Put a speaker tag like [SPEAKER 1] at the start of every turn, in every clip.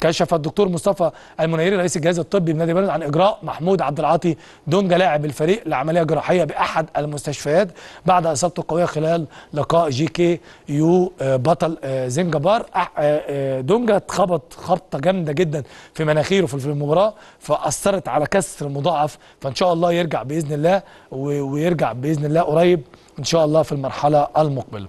[SPEAKER 1] كشف الدكتور مصطفى المنيري رئيس الجهاز الطبي بنادي بلد عن اجراء محمود عبد العاطي دونجا لاعب الفريق لعمليه جراحيه باحد المستشفيات بعد اصابته القويه خلال لقاء جي كي يو آه، بطل آه، زنجبار آه، دونجا اتخبط خبطه جامده جدا في مناخيره في المباراه فاثرت على كسر مضاعف فان شاء الله يرجع باذن الله ويرجع باذن الله قريب ان شاء الله في المرحله المقبله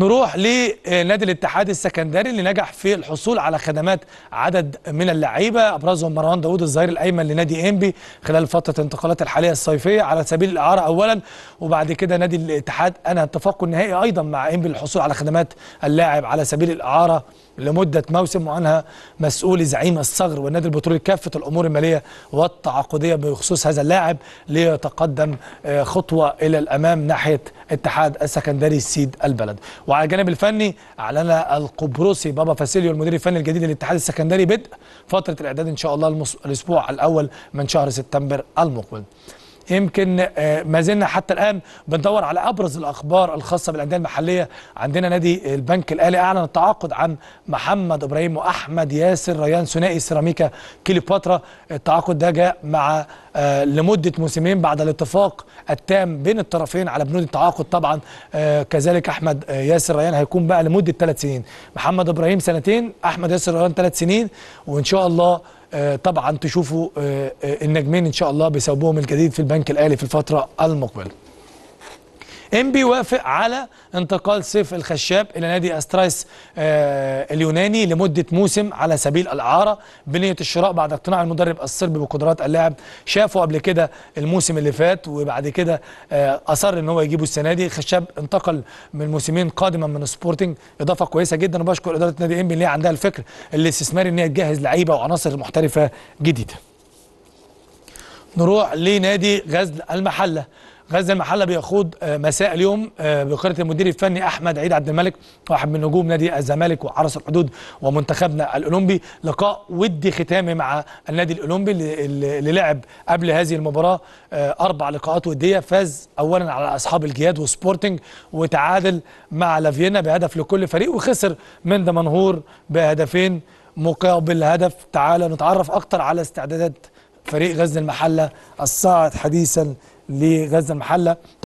[SPEAKER 1] نروح لنادي الاتحاد السكندري اللي نجح في الحصول على خدمات عدد من اللعيبه ابرزهم مروان داوود الظهير الايمن لنادي انبي خلال فتره انتقالات الحاليه الصيفيه على سبيل الاعاره اولا وبعد كده نادي الاتحاد انهى اتفاقه النهائي ايضا مع انبي للحصول على خدمات اللاعب على سبيل الاعاره لمده موسم وعنها مسؤول زعيم الصغر والنادي البترولي كافه الامور الماليه والتعاقديه بخصوص هذا اللاعب ليتقدم آه، خطوه الى الامام ناحيه اتحاد السكندري سيد البلد وعلى الجانب الفني اعلن القبرصي بابا فاسيليو المدير الفني الجديد للاتحاد السكندري بدء فتره الاعداد ان شاء الله الاسبوع الاول من شهر سبتمبر المقبل يمكن آه، ما زلنا حتى الآن بندور على أبرز الأخبار الخاصة بالأندية المحلية عندنا نادي البنك الأهلي أعلن التعاقد عن محمد إبراهيم وأحمد ياسر ريان ثنائي سيراميكا كليوباترا التعاقد ده جاء مع آه، لمدة موسمين بعد الاتفاق التام بين الطرفين على بنود التعاقد طبعا آه، كذلك أحمد ياسر ريان هيكون بقى لمدة ثلاث سنين محمد إبراهيم سنتين أحمد ياسر ريان ثلاث سنين وإن شاء الله آه، طبعا تشوفوا آه، آه، النجمين ان شاء الله بثوبهم الجديد في البنك الاهلي في الفتره المقبله إنبي وافق على انتقال سيف الخشاب إلى نادي أسترايس آه، اليوناني لمدة موسم على سبيل الإعارة بنية الشراء بعد اقتناع المدرب الصربي بقدرات اللاعب شافه قبل كده الموسم اللي فات وبعد كده آه، أصر إن هو يجيبه السنة دي الخشاب انتقل من موسمين قادما من سبورتنج إضافة كويسة جدا وبشكر إدارة نادي إنبي اللي هي عندها الفكر الاستثماري إن هي تجهز لعيبة وعناصر محترفة جديدة نروح لنادي غزل المحله غزل المحله بيخوض آه، مساء اليوم آه، بقياده المدير الفني احمد عيد عبد الملك واحد من نجوم نادي الزمالك وحرس الحدود ومنتخبنا الاولمبي لقاء ودي ختامي مع النادي الاولمبي اللي لعب قبل هذه المباراه آه، اربع لقاءات وديه فاز اولا على اصحاب الجياد وسبورتنج وتعادل مع لافينا بهدف لكل فريق وخسر من دمنهور بهدفين مقابل هدف تعالى نتعرف اكتر على استعدادات فريق غزل المحلة الصاعد حديثا لغزل المحلة